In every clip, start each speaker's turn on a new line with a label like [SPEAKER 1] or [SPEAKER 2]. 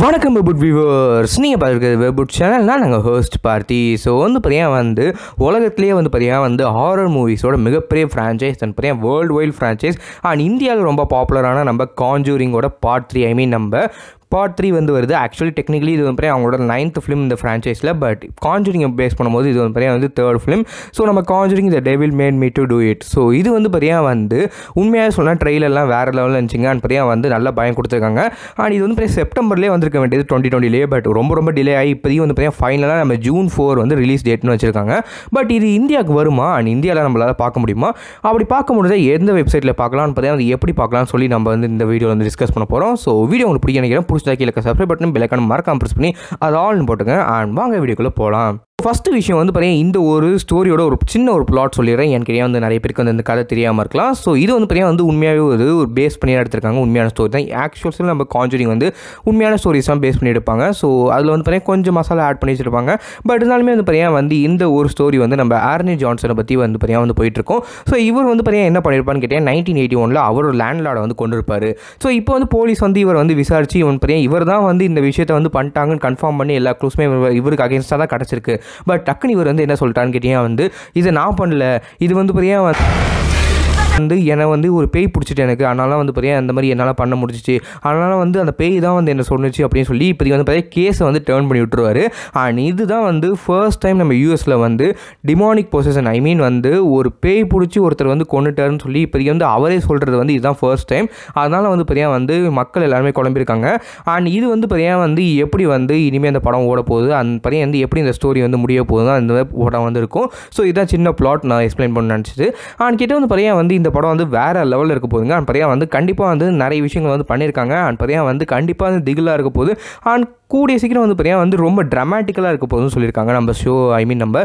[SPEAKER 1] வணக்கம் வெபுட் வியூவர்ஸ் நீங்கள் பார்க்குறது வெபுட் சேனல்னால் நாங்கள் ஹோஸ்ட் பார்த்தி ஸோ வந்து பார்த்தீங்கன்னா வந்து உலகத்துலேயே வந்து பார்த்தீங்கன்னா வந்து ஹாரர் மூவிஸோட மிகப்பெரிய ஃப்ரான்ச்சைஸ் அண்ட் பார்த்தீங்கன்னா வேர்ல்டு வைல்டு ஃப்ரான்ச்சைஸ் அண்ட் இந்தியாவில் ரொம்ப பாப்புலரான நம்ம காஞ்சூரிங்கோட பார்ட் த்ரீ ஐ மீன் நம்ம பார்ட் த்ரீ வந்து வருது ஆக்சுவலி டெக்னிக்கலி இது வந்து அவங்களோட நைன்த் ஃபிலிம் இந்த ஃப்ரான்ச்சைஸில் பட் கான்ஜூரிங்கை பேஸ் பண்ணும்போது இது வந்து வந்து தேர்ட் ஃபிலிம் ஸோ நம்ம Conjuring the Devil made me to do it so இது வந்து பார்த்தீங்கன்னா வந்து உண்மையாக சொன்னால் ட்ரெயிலெல்லாம் வேறு லெவலில் இருந்துச்சுங்க அண்ட் பார்த்தீங்கன்னா வந்து நல்லா பயம் கொடுத்துருக்காங்க அண்ட் இது வந்து பெரிய செப்டம்பர்லேயே வந்திருக்க வேண்டியது டுவெண்ட்டி டுவெண்ட்டிலேயே பட் ரொம்ப ரொம்ப டிலே ஆகி இப்போதையும் வந்து பார்த்தீங்கன்னா ஃபைனலாக நம்ம ஜூன் ஃபோர் வந்து ரிலீஸ் டேட்னு வச்சுருக்காங்க பட் இது இந்தியாவுக்கு வருமா அண்ட் இந்தியாவில் நம்மளால் பார்க்க முடியுமா அப்படி பார்க்க முடியாத எந்த வெப்சைட்டில் பார்க்கலாம்னு பார்த்தீங்கன்னா எப்படி பார்க்கலாம்னு சொல்லி நம்ம வந்து இந்த வீடியோவில் வந்து டிஸ்கஸ் பண்ண போகிறோம் ஸோ வீடியோ உங்களுக்கு பிடிக்க நினைக்கிறேன் பிடிச்சதா கீழே சப்ஸ்கிரைப் பட்டன் பெல் ஐக்கான மறக்காமல் ப்ரெஸ் பண்ணி அது ஆல்னு போட்டுங்க அண்ட் வாங்க வீடியோக்குள்ளே போகலாம் ஃபஸ்ட்டு விஷயம் வந்து பார்த்தீங்கன்னா இந்த ஒரு ஸ்டோரியோட ஒரு சின்ன ஒரு பிளாட் சொல்லிடுறேன் எனக்கு வந்து நிறைய பேருக்கு வந்து இந்த கதை தெரியாமல் இருக்கலாம் ஸோ இது வந்து பார்த்தீங்கன்னா வந்து உண்மையாகவே ஒரு ஒரு பேஸ் பண்ணி எடுத்திருக்காங்க உண்மையான ஸ்டோரி தான் ஆக்சுவல்ஸில் நம்ம கான்ஜரிங் வந்து உண்மையான ஸ்டோரிஸ் தான் பேஸ் பண்ணி எடுப்பாங்க ஸோ அதில் வந்து பார்த்தீங்கன்னா கொஞ்சம் மசாலா ஆட் பண்ணி வச்சுருப்பாங்க பட் இருந்தாலுமே வந்து பார்த்தீங்கன்னா வந்து இந்த ஒரு ஸ்டோரி வந்து நம்ம ஆர்னி ஜான்சனை பற்றி வந்து பார்த்தீங்கன்னா வந்து போயிட்டுருக்கோம் ஸோ இவர் வந்து பார்த்தீங்கன்னா என்ன பண்ணியிருப்பான்னு கேட்டேன் நைன்டீன் எயிட்டி ஒனில் அவரோட லேண்ட்லாடை வந்து கொண்டு இருப்பார் ஸோ இப்போ வந்து போலீஸ் வந்து இவர் வந்து விசாரிச்சு இவன் பார்த்தீங்கன்னா இவர் தான் வந்து இந்த விஷயத்தை வந்து பண்ணிட்டாங்கன்னு கன்ஃபார்ம் பண்ணி எல்லா க்ளூஸுமே இவருக்கு அகேன்ஸ்டாக தான் கிடச்சிருக்கு பட் டக்குனு இவர் வந்து என்ன சொல்லிட்டான்னு கேட்டீங்கன்னா வந்து இதை நான் பண்ணல இது வந்து பார்த்தீங்கன்னா வந்து என்னை வந்து ஒரு பேய் பிடிச்சிட்டு எனக்கு அதனால வந்து பார்த்தீங்கன்னா அந்த மாதிரி என்னால் பண்ண முடிஞ்சிச்சு அதனால் வந்து அந்த பேய் தான் வந்து என்ன சொன்னிச்சு அப்படின்னு சொல்லி இப்போ வந்து பார்த்தீங்கன்னா கேஸை வந்து டேர்ன் பண்ணி விட்டுருவாரு அண்ட் இதுதான் வந்து ஃபர்ஸ்ட் டைம் நம்ம யூஎஸில் வந்து டிமானிக் பொசிஷன் ஐ மீன் வந்து ஒரு பேய் பிடிச்சி ஒருத்தர் வந்து கொண்டுட்டாருன்னு சொல்லி இப்போதைக்கு வந்து அவரே சொல்கிறது வந்து இதுதான் ஃபர்ஸ்ட் டைம் அதனால் வந்து பார்த்தீங்கன்னா வந்து மக்கள் எல்லாருமே குழம்பியிருக்காங்க அண்ட் இது வந்து பார்த்தீங்கன்னா வந்து எப்படி வந்து இனிமேல் அந்த படம் ஓட போகுது அந்த பார்த்தீங்கன்னா வந்து எப்படி இந்த ஸ்டோரி வந்து முடிய போகுது அந்த படம் வந்து இருக்கும் ஸோ இதான் சின்ன பிளாட் நான் எக்ஸ்பிளைன் பண்ண நினச்சிது அண்ட் கிட்ட வந்து பார்த்தீங்கன்னா வந்து இந்த படம் வந்து வேறு லெவலில் இருக்க போதுங்க அண்ட் பார்த்தீங்கன்னா வந்து கண்டிப்பாக வந்து நிறைய விஷயங்கள் வந்து பண்ணியிருக்காங்க அண்ட் பார்த்தீங்கன்னா வந்து கண்டிப்பாக வந்து திகிலாக இருக்க போது அண்ட் கூடிய சீக்கிரம் வந்து பார்த்தீங்கன்னா வந்து ரொம்ப ட்ராமட்டிக்கலாக இருக்க போதுன்னு சொல்லியிருக்காங்க நம்ம ஷோ ஐ மீன் நம்ம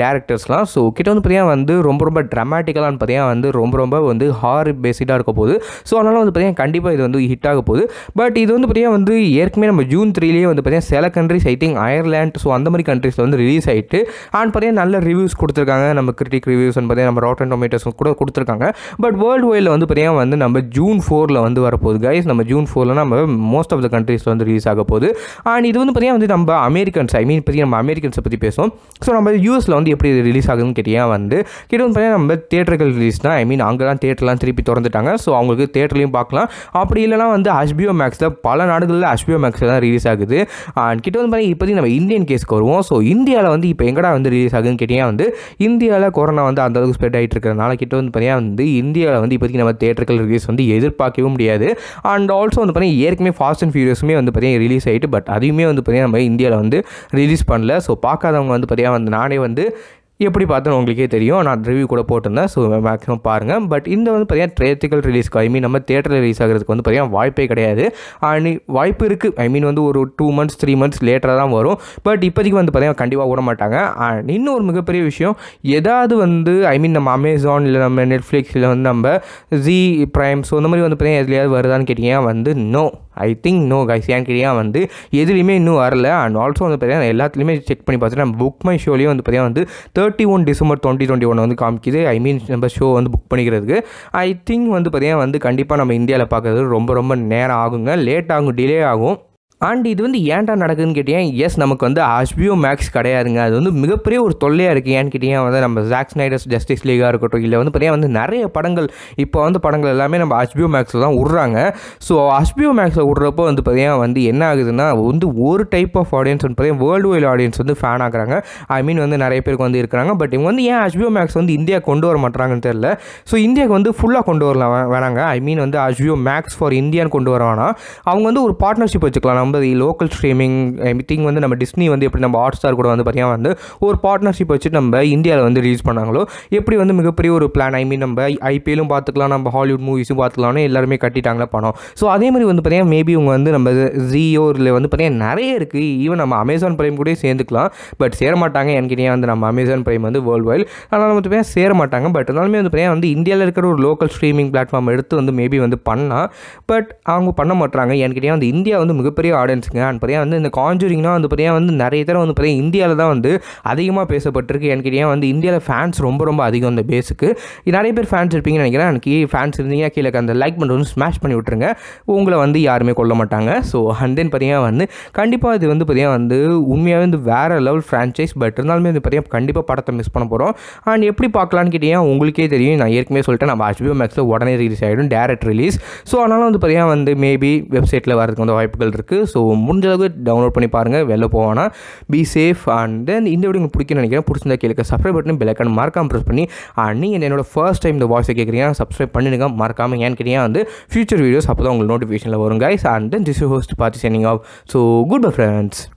[SPEAKER 1] டேரக்டர்ஸ்லாம் ஸோ கிட்ட வந்து பார்த்தீங்கன்னா வந்து ரொம்ப ரொம்ப ட்ராமட்டிக்கலான்னு பார்த்தீங்கன்னா வந்து ரொம்ப ரொம்ப வந்து ஹார் பேஸ்டாக இருக்க போகுது ஸோ அதனால் வந்து பார்த்தீங்கன்னா கண்டிப்பாக இது வந்து ஹிட் ஆக போகுது பட் இது வந்து பார்த்தீங்கன்னா வந்து ஏற்கனவே நம்ம ஜூன் த்ரீலேயே வந்து பார்த்தீங்கன்னா சில countries I think Ireland so அந்த மாதிரி கண்ட்ரிஸில் வந்து ரிலீஸ் ஆகிட்டு அண்ட் பார்த்தீங்கன்னா நல்ல ரிவ்யூஸ் கொடுத்துருக்காங்க நம்ம கிரிட்டிக் ரிவ்யூஸ் பார்த்தீங்கன்னா நம்ம அண்ட் டொமேட்டோஸ் கூட கொடுத்துருக்காங்க பட் வேர்ல்டு வைடில் வந்து பார்த்தீங்கன்னா வந்து நம்ம ஜூன் ஃபோரில் வந்து வரப்போகுது கைஸ் நம்ம ஜூன் ஃபோரில் நம்ம மோஸ்ட் ஆஃப் த கண்ட்ரீஸில் வந்து ரிலீஸ் ஆக போகுது அண்ட் இது வந்து பார்த்தீங்கன்னா வந்து நம்ம அமெரிக்கன்ஸ் ஐ மீன் பற்றி நம்ம அமெரிக்கன்ஸை பற்றி பேசுவோம் ஸோ நம்ம யூஎஸில் வந்து எப்படி ரிலீஸ் ஆகுதுன்னு கேட்டிங்கன்னா வந்து கிட்ட வந்து பார்த்தீங்கன்னா நம்ம தேட்டர்கள் ரிலீஸ் தான் ஐ மீன் அங்கே தான் தேட்டர்லாம் திருப்பி திறந்துட்டாங்க ஸோ அவங்களுக்கு தேட்டர்லையும் பார்க்கலாம் அப்படி இல்லைனா வந்து ஹஸ்பியோ மேக்ஸில் பல நாடுகளில் ஹஸ்பியோ மேக்ஸில் தான் ரிலீஸ் ஆகுது அண்ட் கிட்ட வந்து பார்த்தீங்கன்னா இப்போதைக்கு நம்ம இந்தியன் கேஸ்க்கு வருவோம் ஸோ இந்தியாவில் வந்து இப்போ எங்கடா வந்து ரிலீஸ் ஆகுதுன்னு கேட்டிங்கன்னா வந்து இந்தியாவில் கொரோனா வந்து அந்தளவுக்கு ஸ்ப்ரெட் ஆகிட்டு இருக்கிறதுனால கிட்ட வந்து பார்த்தீங்கன்னா வந்து வந்து இந்தியாவில் வந்து இப்போதைக்கு நம்ம தேட்டர்கள் ரிலீஸ் வந்து எதிர்பார்க்கவே முடியாது அண்ட் ஆல்சோ வந்து பார்த்தீங்கன்னா ஏற்கனவே ஃபாஸ்ட் அண்ட் ஃபியூரியஸுமே வந்து பார்த்தீங்கன்னா ரிலீஸ் ஆகிட்டு பட் அதையுமே வந்து பார்த்தீங்கன்னா நம்ம இந்தியாவில் வந்து ரிலீஸ் பண்ணல ஸோ பார்க்காதவங்க வந்து பார்த்தீங்கன்னா வந்து நானே வந்து எப்படி பார்த்தோம் உங்களுக்கே தெரியும் நான் ரிவ்யூ கூட போட்டிருந்தேன் ஸோ மேக்ஸிமம் பாருங்கள் பட் இந்த வந்து பார்த்தீங்கன்னா தேட்டரிக்கல் ரிலீஸ்க்கு ஐ மீன் நம்ம தேட்டரில் ரிலீஸ் ஆகிறதுக்கு வந்து பார்த்தீங்கன்னா வாய்ப்பே கிடையாது அண்ட் வாய்ப்பு இருக்குது ஐ மீன் வந்து ஒரு டூ மந்த்ஸ் த்ரீ மந்த்ஸ் லேட்டராக தான் வரும் பட் இப்போதைக்கு வந்து பார்த்தீங்கன்னா கண்டிப்பாக விட மாட்டாங்க அண்ட் இன்னொரு மிகப்பெரிய விஷயம் ஏதாவது வந்து ஐ மீன் நம்ம அமேசான் இல்லை நம்ம நெட்ஃப்ளிக்ஸ் இல்லை வந்து நம்ம ஜி ப்ரைம் ஸோ இந்த மாதிரி வந்து பார்த்தீங்கன்னா எதுலையாவது வருதான்னு கேட்டிங்கன்னா வந்து no I think no guys ஏன் கேட்டியா வந்து எதுலேயுமே இன்னும் வரல அண்ட் ஆல்சோ வந்து பார்த்தீங்கன்னா எல்லாத்துலேயுமே செக் பண்ணி பார்த்துட்டு நம்ம புக் மை ஷோலேயும் வந்து பார்த்தீங்கன்னா வந்து third thirty one December twenty twenty one வந்து காமிக்குது ஐ மீன் நம்ம ஷோ வந்து புக் பண்ணிக்கிறதுக்கு ஐ திங்க் வந்து பார்த்திங்கன்னா வந்து கண்டிப்பாக நம்ம இந்தியாவில் பார்க்குறது ரொம்ப ரொம்ப நேரம் ஆகுங்க லேட் ஆகும் டிலே ஆகும் ஆண்டு இது வந்து ஏன்டா நடக்குதுன்னு கேட்டீங்கன்னா எஸ் நமக்கு வந்து ஆஸ்பியோ மேக்ஸ் கிடையாதுங்க அது வந்து மிகப்பெரிய ஒரு தொல்லையாக இருக்குது ஏன்னு கேட்டீங்கன்னா வந்து நம்ம ஜாக்ஸ் நைடர்ஸ் ஜஸ்டிஸ் லீகாக இருக்கட்டும் இல்லை வந்து பார்த்தீங்கன்னா வந்து நிறைய படங்கள் இப்போ வந்து படங்கள் எல்லாமே நம்ம ஆஸ்பியோ மேக்ஸில் தான் விட்றாங்க ஸோ ஆஸ்பியோ மேக்ஸில் விட்றப்போ வந்து பார்த்தீங்கன்னா வந்து என்ன ஆகுதுன்னா வந்து ஒரு டைப் ஆஃப் ஆடியன்ஸ் வந்து பார்த்தீங்கன்னா வேர்ல்டு வைல் ஆடியன்ஸ் வந்து ஃபேன் ஆகுறாங்க ஐ மீன் வந்து நிறைய பேருக்கு வந்து இருக்கிறாங்க பட் இவங்க வந்து ஏன் ஆஸ்பியோ மேக்ஸ் வந்து இந்தியா கொண்டு வர மாட்டாங்கன்னு தெரில ஸோ இந்தியாவுக்கு வந்து ஃபுல்லாக கொண்டு வரலாம் வேணாங்க ஐ மீன் வந்து ஆஸ்பியோ மேக்ஸ் ஃபார் இந்தியான்னு கொண்டு வர வேணாம் அவங்க வந்து ஒரு பார்ட்னர்ஷிப் வச்சுக்கலாம் நம்ம லோக்கல் ஸ்ட்ரீமிங் திங் வந்து நம்ம டிஸ்னி வந்து எப்படி நம்ம ஹாட் ஸ்டார் கூட வந்து பார்த்தீங்கன்னா வந்து ஒரு பார்ட்னர்ஷிப் வச்சு நம்ம இந்தியாவில் வந்து ரிலீஸ் பண்ணாங்களோ எப்படி வந்து மிகப்பெரிய ஒரு பிளான் ஐ மீன் நம்ம ஐபிஎலும் பார்த்துக்கலாம் நம்ம ஹாலிவுட் மூவிஸும் பார்த்துக்கலாம்னு எல்லாருமே கட்டிட்டாங்களே பணம் ஸோ அதே மாதிரி வந்து பார்த்தீங்கன்னா மேபி உங்கள் வந்து நம்ம ஜியோ இல்லை வந்து பார்த்தீங்கன்னா நிறைய இருக்குது ஈவன் நம்ம அமேசான் பிரைம் கூட சேர்ந்துக்கலாம் பட் சேர மாட்டாங்க எனக்கு வந்து நம்ம அமேசான் பிரைம் வந்து வேர்ல்டு வைல் அதனால் வந்து பார்த்தீங்கன்னா சேர மாட்டாங்க பட் இருந்தாலுமே வந்து பார்த்தீங்கன்னா வந்து இந்தியாவில் இருக்கிற ஒரு லோக்கல் ஸ்ட்ரீமிங் பிளாட்ஃபார்ம் எடுத்து வந்து மேபி வந்து பண்ணால் பட் அவங்க பண்ண மாட்டாங்க எனக்கு வந்து இந்தியா வந்து மிகப்பெரிய ஆடியன்ஸுங்க அண்ட் பார்த்தீங்கன்னா வந்து இந்த காஞ்சூரிங்னா வந்து பார்த்தீங்கன்னா வந்து நிறைய தடவை வந்து பார்த்தீங்கன்னா இந்தியாவில் தான் வந்து அதிகமாக பேசப்பட்டிருக்கு எனக்கு ஏன் வந்து இந்தியாவில் ஃபேன்ஸ் ரொம்ப ரொம்ப அதிகம் அந்த பேஸுக்கு நிறைய பேர் ஃபேன்ஸ் இருப்பீங்கன்னு நினைக்கிறேன் எனக்கு ஃபேன்ஸ் இருந்தீங்கன்னா கீழே அந்த லைக் பண்ணுறது ஸ்மாஷ் பண்ணி விட்டுருங்க உங்களை வந்து யாருமே கொல்ல மாட்டாங்க ஸோ அண்ட் தென் பார்த்தீங்கன்னா வந்து கண்டிப்பாக இது வந்து பார்த்தீங்கன்னா வந்து உண்மையாகவே வந்து வேறு லெவல் ஃப்ரான்ச்சைஸ் பட் இருந்தாலுமே வந்து பார்த்தீங்கன்னா கண்டிப்பாக படத்தை மிஸ் பண்ண போகிறோம் அண்ட் எப்படி பார்க்கலான்னு கேட்டீங்கன்னா உங்களுக்கே தெரியும் நான் ஏற்கனவே சொல்லிட்டேன் நம்ம ஹெச்பிஓ மேக்ஸில் உடனே ரிலீஸ் ஆகிடும் டேரக்ட் ரிலீஸ் ஸோ அதனால் வந்து பார்த்தீங்கன்னா வந்து மேபி வெப்சைட்டில் வரதுக்கு வந்து வாய்ப்புகள் இருக்குது ஸோ முடிஞ்சளவுக்கு டவுன்லோட் பண்ணி பாருங்கள் வெளில போவானா பி சேஃப் அண்ட் தென் இந்த வீடியோ உங்களுக்கு பிடிக்கும்னு நினைக்கிறேன் பிடிச்சிருந்தா கேளுக்க சப்ஸ்கிரைப் பட்டன் பெலக்கான மறக்காம ப்ரெஸ் பண்ணி அண்ட் நீங்கள் என்னோட ஃபர்ஸ்ட் டைம் இந்த வாய்ஸை கேட்குறீங்க சப்ஸ்கிரைப் பண்ணிடுங்க மறக்காமல் ஏன் கேட்டியா வந்து ஃபியூச்சர் வீடியோஸ் அப்போ தான் உங்களுக்கு நோட்டிஃபிகேஷனில் வரும் guys and then this host பார்த்து signing off so goodbye friends